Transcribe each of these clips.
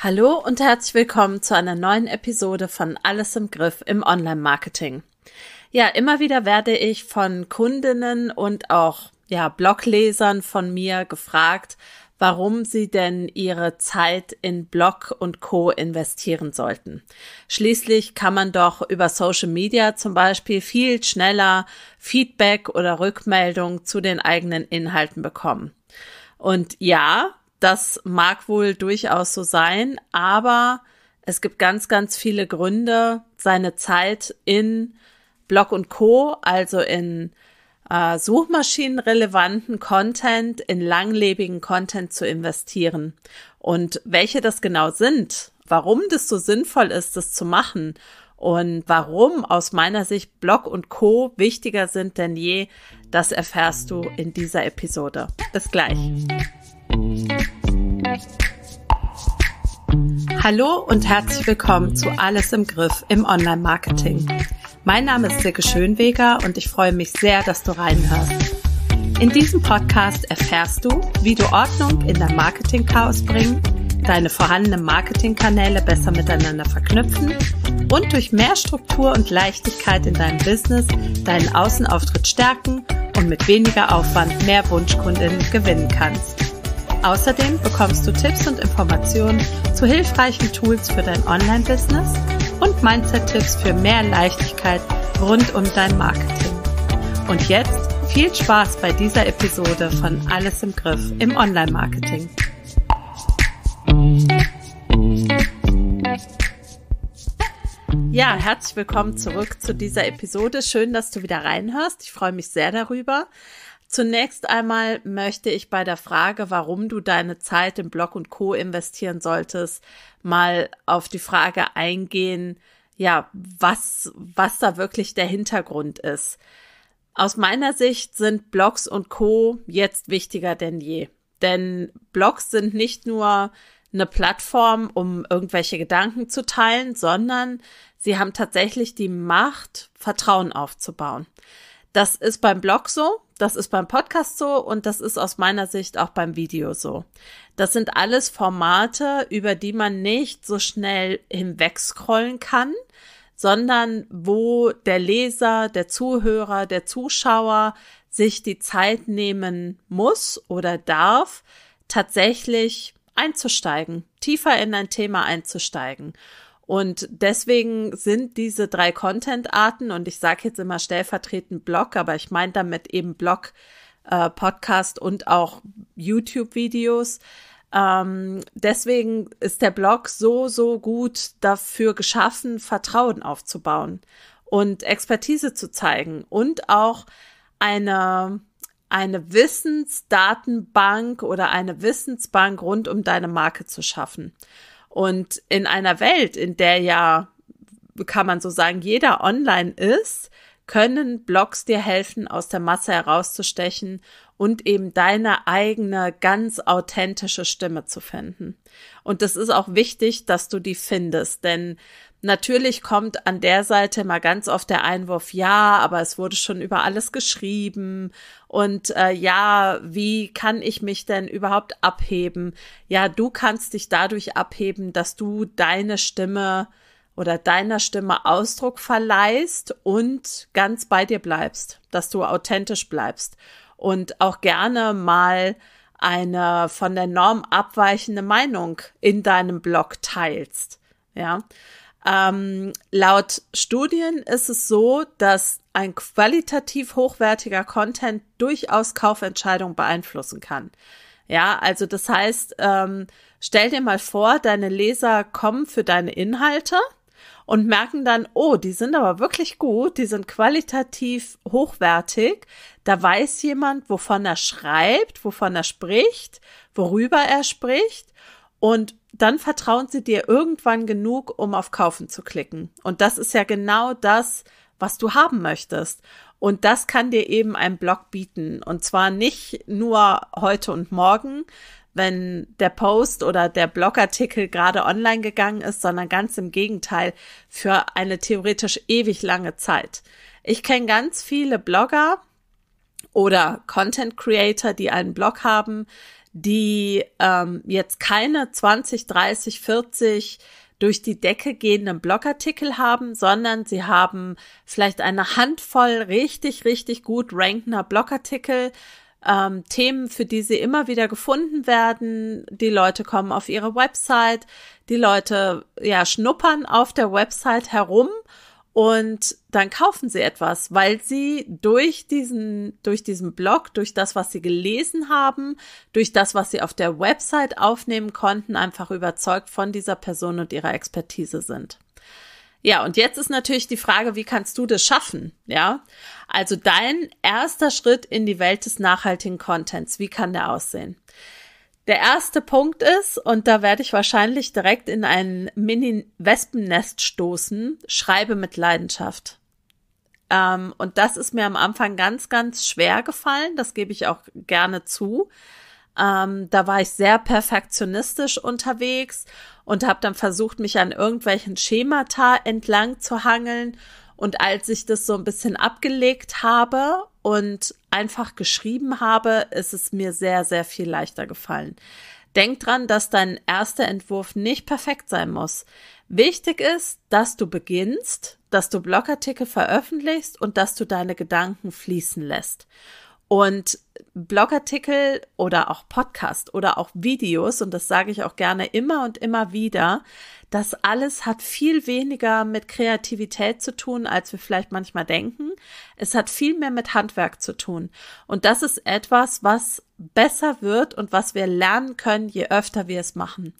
Hallo und herzlich willkommen zu einer neuen Episode von Alles im Griff im Online-Marketing. Ja, immer wieder werde ich von Kundinnen und auch ja, Bloglesern von mir gefragt, warum sie denn ihre Zeit in Blog und Co investieren sollten. Schließlich kann man doch über Social Media zum Beispiel viel schneller Feedback oder Rückmeldung zu den eigenen Inhalten bekommen. Und ja, das mag wohl durchaus so sein, aber es gibt ganz, ganz viele Gründe, seine Zeit in Blog und Co., also in äh, suchmaschinenrelevanten Content, in langlebigen Content zu investieren. Und welche das genau sind, warum das so sinnvoll ist, das zu machen und warum aus meiner Sicht Blog und Co wichtiger sind denn je, das erfährst du in dieser Episode. Bis gleich. Hallo und herzlich willkommen zu Alles im Griff im Online-Marketing. Mein Name ist Silke Schönweger und ich freue mich sehr, dass du reinhörst. In diesem Podcast erfährst du, wie du Ordnung in dein Marketing-Chaos bringen, deine vorhandenen Marketingkanäle besser miteinander verknüpfen und durch mehr Struktur und Leichtigkeit in deinem Business deinen Außenauftritt stärken und mit weniger Aufwand mehr Wunschkundinnen gewinnen kannst. Außerdem bekommst du Tipps und Informationen zu hilfreichen Tools für dein Online-Business und Mindset-Tipps für mehr Leichtigkeit rund um dein Marketing. Und jetzt viel Spaß bei dieser Episode von Alles im Griff im Online-Marketing. Ja, herzlich willkommen zurück zu dieser Episode. Schön, dass du wieder reinhörst. Ich freue mich sehr darüber. Zunächst einmal möchte ich bei der Frage, warum du deine Zeit in Blog und Co investieren solltest, mal auf die Frage eingehen, ja, was, was da wirklich der Hintergrund ist. Aus meiner Sicht sind Blogs und Co jetzt wichtiger denn je. Denn Blogs sind nicht nur eine Plattform, um irgendwelche Gedanken zu teilen, sondern sie haben tatsächlich die Macht, Vertrauen aufzubauen. Das ist beim Blog so, das ist beim Podcast so und das ist aus meiner Sicht auch beim Video so. Das sind alles Formate, über die man nicht so schnell hinwegscrollen kann, sondern wo der Leser, der Zuhörer, der Zuschauer sich die Zeit nehmen muss oder darf, tatsächlich einzusteigen, tiefer in ein Thema einzusteigen. Und deswegen sind diese drei Content-Arten, und ich sage jetzt immer stellvertretend Blog, aber ich meine damit eben Blog, äh, Podcast und auch YouTube-Videos. Ähm, deswegen ist der Blog so, so gut dafür geschaffen, Vertrauen aufzubauen und Expertise zu zeigen und auch eine, eine Wissensdatenbank oder eine Wissensbank rund um deine Marke zu schaffen. Und in einer Welt, in der ja, kann man so sagen, jeder online ist, können Blogs dir helfen, aus der Masse herauszustechen und eben deine eigene ganz authentische Stimme zu finden. Und das ist auch wichtig, dass du die findest, denn Natürlich kommt an der Seite mal ganz oft der Einwurf, ja, aber es wurde schon über alles geschrieben und äh, ja, wie kann ich mich denn überhaupt abheben? Ja, du kannst dich dadurch abheben, dass du deine Stimme oder deiner Stimme Ausdruck verleihst und ganz bei dir bleibst, dass du authentisch bleibst und auch gerne mal eine von der Norm abweichende Meinung in deinem Blog teilst. Ja, ähm, laut Studien ist es so, dass ein qualitativ hochwertiger Content durchaus Kaufentscheidungen beeinflussen kann. Ja, also das heißt, ähm, stell dir mal vor, deine Leser kommen für deine Inhalte und merken dann, oh, die sind aber wirklich gut, die sind qualitativ hochwertig, da weiß jemand, wovon er schreibt, wovon er spricht, worüber er spricht und dann vertrauen sie dir irgendwann genug, um auf Kaufen zu klicken. Und das ist ja genau das, was du haben möchtest. Und das kann dir eben ein Blog bieten. Und zwar nicht nur heute und morgen, wenn der Post oder der Blogartikel gerade online gegangen ist, sondern ganz im Gegenteil für eine theoretisch ewig lange Zeit. Ich kenne ganz viele Blogger oder Content Creator, die einen Blog haben, die ähm, jetzt keine 20, 30, 40 durch die Decke gehenden Blogartikel haben, sondern sie haben vielleicht eine Handvoll richtig, richtig gut rankender Blogartikel, ähm, Themen, für die sie immer wieder gefunden werden. Die Leute kommen auf ihre Website, die Leute ja schnuppern auf der Website herum und dann kaufen sie etwas, weil sie durch diesen, durch diesen Blog, durch das, was sie gelesen haben, durch das, was sie auf der Website aufnehmen konnten, einfach überzeugt von dieser Person und ihrer Expertise sind. Ja, und jetzt ist natürlich die Frage, wie kannst du das schaffen? Ja, also dein erster Schritt in die Welt des nachhaltigen Contents, wie kann der aussehen? Der erste Punkt ist, und da werde ich wahrscheinlich direkt in ein Mini-Wespennest stoßen, schreibe mit Leidenschaft. Ähm, und das ist mir am Anfang ganz, ganz schwer gefallen, das gebe ich auch gerne zu. Ähm, da war ich sehr perfektionistisch unterwegs und habe dann versucht, mich an irgendwelchen Schemata entlang zu hangeln und als ich das so ein bisschen abgelegt habe und einfach geschrieben habe, ist es mir sehr, sehr viel leichter gefallen. Denk dran, dass dein erster Entwurf nicht perfekt sein muss. Wichtig ist, dass du beginnst, dass du Blogartikel veröffentlichst und dass du deine Gedanken fließen lässt. Und Blogartikel oder auch Podcast oder auch Videos, und das sage ich auch gerne immer und immer wieder, das alles hat viel weniger mit Kreativität zu tun, als wir vielleicht manchmal denken. Es hat viel mehr mit Handwerk zu tun. Und das ist etwas, was besser wird und was wir lernen können, je öfter wir es machen.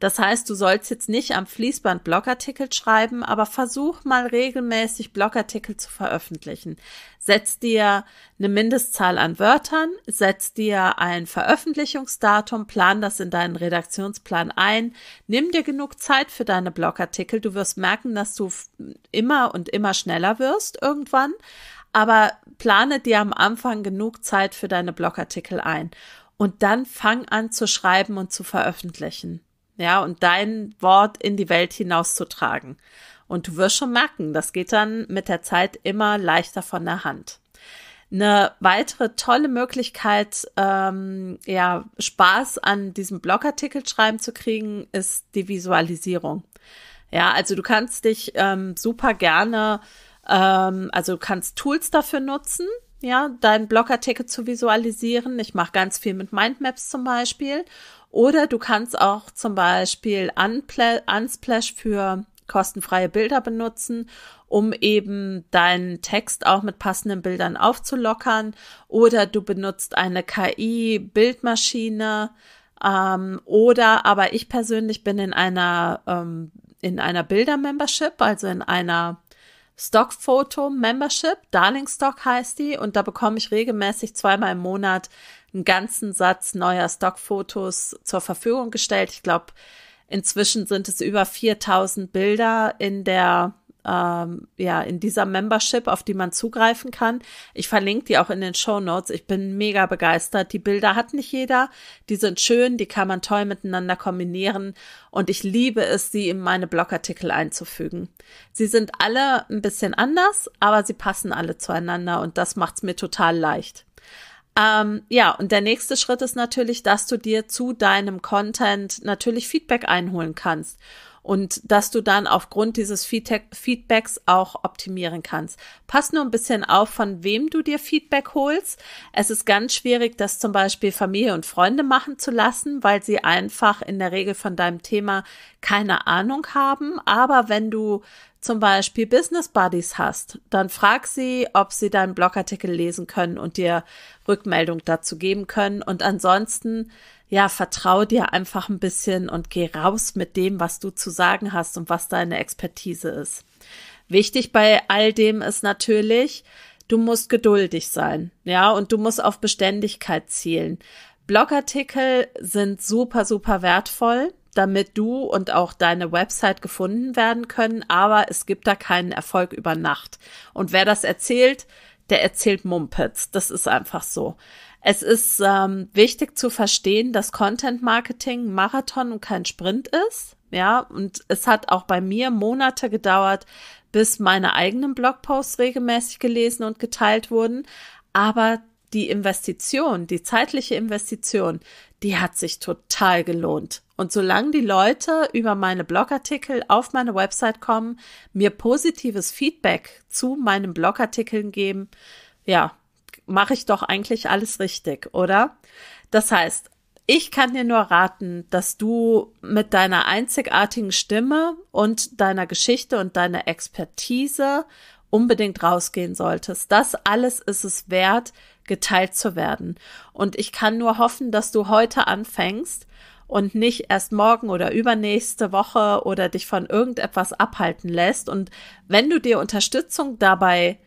Das heißt, du sollst jetzt nicht am Fließband Blogartikel schreiben, aber versuch mal regelmäßig Blogartikel zu veröffentlichen. Setz dir eine Mindestzahl an Wörtern, setz dir ein Veröffentlichungsdatum, plan das in deinen Redaktionsplan ein, nimm dir genug Zeit für deine Blogartikel. Du wirst merken, dass du immer und immer schneller wirst irgendwann aber plane dir am Anfang genug Zeit für deine Blogartikel ein und dann fang an zu schreiben und zu veröffentlichen. Ja, und dein Wort in die Welt hinauszutragen. Und du wirst schon merken, das geht dann mit der Zeit immer leichter von der Hand. Eine weitere tolle Möglichkeit, ähm, ja, Spaß an diesem Blogartikel schreiben zu kriegen, ist die Visualisierung. Ja, also du kannst dich ähm, super gerne ähm, also du kannst Tools dafür nutzen, ja, dein Blogartikel zu visualisieren. Ich mache ganz viel mit Mindmaps zum Beispiel. Oder du kannst auch zum Beispiel Unsplash für kostenfreie Bilder benutzen, um eben deinen Text auch mit passenden Bildern aufzulockern. Oder du benutzt eine KI-Bildmaschine. Ähm, oder aber ich persönlich bin in einer ähm, in einer Bilder-Membership, also in einer Stock Membership. Darling Stock heißt die. Und da bekomme ich regelmäßig zweimal im Monat einen ganzen Satz neuer Stockfotos zur Verfügung gestellt. Ich glaube, inzwischen sind es über 4000 Bilder in der ähm, ja, in dieser Membership, auf die man zugreifen kann. Ich verlinke die auch in den Show Notes. Ich bin mega begeistert. Die Bilder hat nicht jeder. Die sind schön, die kann man toll miteinander kombinieren. Und ich liebe es, sie in meine Blogartikel einzufügen. Sie sind alle ein bisschen anders, aber sie passen alle zueinander und das macht's mir total leicht. Ähm, ja, und der nächste Schritt ist natürlich, dass du dir zu deinem Content natürlich Feedback einholen kannst und dass du dann aufgrund dieses Feedbacks auch optimieren kannst. Pass nur ein bisschen auf, von wem du dir Feedback holst. Es ist ganz schwierig, das zum Beispiel Familie und Freunde machen zu lassen, weil sie einfach in der Regel von deinem Thema keine Ahnung haben. Aber wenn du zum Beispiel Business Buddies hast, dann frag sie, ob sie deinen Blogartikel lesen können und dir Rückmeldung dazu geben können. Und ansonsten ja, vertrau dir einfach ein bisschen und geh raus mit dem, was du zu sagen hast und was deine Expertise ist. Wichtig bei all dem ist natürlich, du musst geduldig sein, ja, und du musst auf Beständigkeit zielen. Blogartikel sind super, super wertvoll, damit du und auch deine Website gefunden werden können, aber es gibt da keinen Erfolg über Nacht. Und wer das erzählt, der erzählt Mumpitz. Das ist einfach so. Es ist ähm, wichtig zu verstehen, dass Content Marketing Marathon und kein Sprint ist. Ja, und es hat auch bei mir Monate gedauert, bis meine eigenen Blogposts regelmäßig gelesen und geteilt wurden. Aber die Investition, die zeitliche Investition, die hat sich total gelohnt. Und solange die Leute über meine Blogartikel auf meine Website kommen, mir positives Feedback zu meinen Blogartikeln geben, ja, mache ich doch eigentlich alles richtig, oder? Das heißt, ich kann dir nur raten, dass du mit deiner einzigartigen Stimme und deiner Geschichte und deiner Expertise unbedingt rausgehen solltest. Das alles ist es wert, geteilt zu werden. Und ich kann nur hoffen, dass du heute anfängst und nicht erst morgen oder übernächste Woche oder dich von irgendetwas abhalten lässt. Und wenn du dir Unterstützung dabei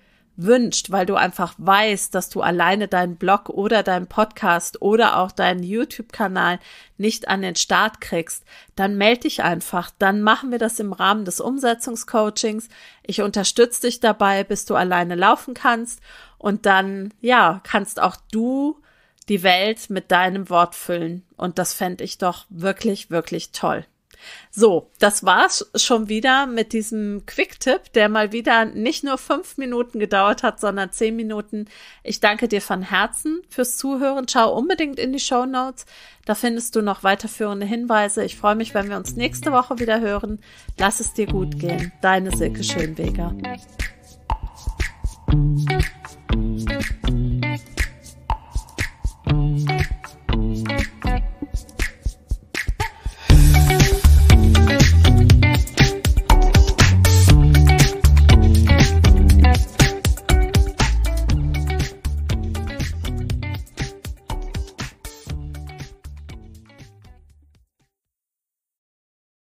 wünscht, weil du einfach weißt, dass du alleine deinen Blog oder deinen Podcast oder auch deinen YouTube-Kanal nicht an den Start kriegst, dann melde dich einfach. Dann machen wir das im Rahmen des Umsetzungscoachings. Ich unterstütze dich dabei, bis du alleine laufen kannst. Und dann, ja, kannst auch du die Welt mit deinem Wort füllen. Und das fände ich doch wirklich, wirklich toll. So, das war's schon wieder mit diesem Quick-Tipp, der mal wieder nicht nur fünf Minuten gedauert hat, sondern zehn Minuten. Ich danke dir von Herzen fürs Zuhören. Schau unbedingt in die Show Notes. Da findest du noch weiterführende Hinweise. Ich freue mich, wenn wir uns nächste Woche wieder hören. Lass es dir gut gehen. Deine Silke Schönweger.